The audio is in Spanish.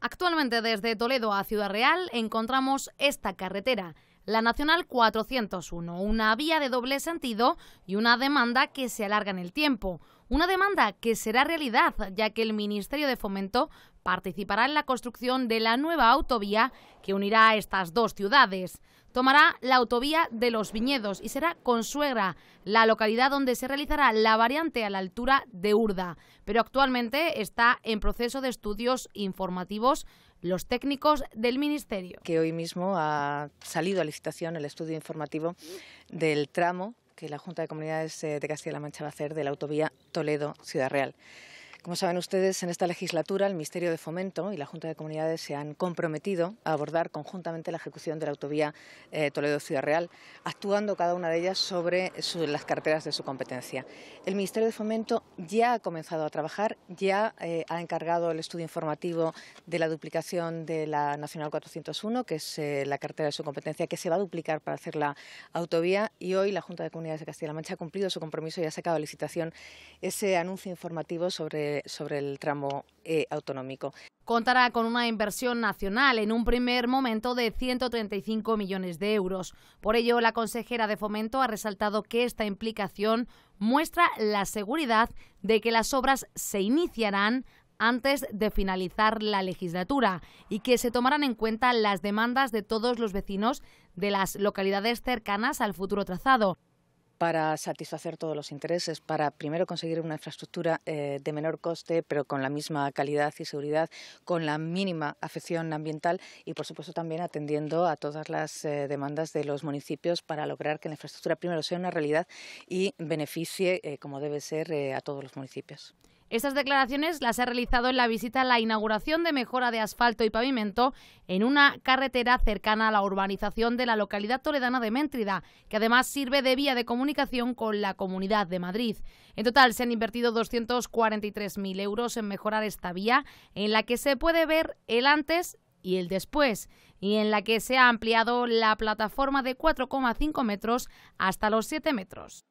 Actualmente desde Toledo a Ciudad Real encontramos esta carretera la Nacional 401, una vía de doble sentido y una demanda que se alarga en el tiempo. Una demanda que será realidad, ya que el Ministerio de Fomento participará en la construcción de la nueva autovía que unirá a estas dos ciudades. Tomará la autovía de los viñedos y será Consuegra, la localidad donde se realizará la variante a la altura de Urda, pero actualmente está en proceso de estudios informativos los técnicos del Ministerio. Que hoy mismo ha salido a licitación el estudio informativo del tramo que la Junta de Comunidades eh, de Castilla-La Mancha va a hacer de la autovía Toledo-Ciudad Real. Como saben ustedes, en esta legislatura el Ministerio de Fomento y la Junta de Comunidades se han comprometido a abordar conjuntamente la ejecución de la autovía eh, Toledo-Ciudad Real, actuando cada una de ellas sobre las carteras de su competencia. El Ministerio de Fomento ya ha comenzado a trabajar, ya eh, ha encargado el estudio informativo de la duplicación de la Nacional 401, que es eh, la cartera de su competencia, que se va a duplicar para hacer la autovía y hoy la Junta de Comunidades de Castilla-La Mancha ha cumplido su compromiso y ha sacado licitación ese anuncio informativo sobre sobre, el tramo eh, autonómico. Contará con una inversión nacional en un primer momento de 135 millones de euros. Por ello, la consejera de Fomento ha resaltado que esta implicación muestra la seguridad de que las obras se iniciarán antes de finalizar la legislatura y que se tomarán en cuenta las demandas de todos los vecinos de las localidades cercanas al futuro trazado para satisfacer todos los intereses, para primero conseguir una infraestructura eh, de menor coste, pero con la misma calidad y seguridad, con la mínima afección ambiental y, por supuesto, también atendiendo a todas las eh, demandas de los municipios para lograr que la infraestructura primero sea una realidad y beneficie, eh, como debe ser, a todos los municipios. Estas declaraciones las ha realizado en la visita a la inauguración de mejora de asfalto y pavimento en una carretera cercana a la urbanización de la localidad toledana de Méntrida, que además sirve de vía de comunicación con la Comunidad de Madrid. En total se han invertido 243.000 euros en mejorar esta vía, en la que se puede ver el antes y el después, y en la que se ha ampliado la plataforma de 4,5 metros hasta los 7 metros.